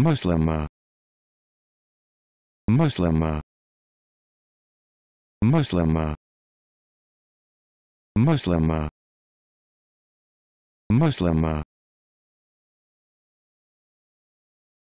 Muslim uh, Muslim uh, Muslim uh, Muslim Muslim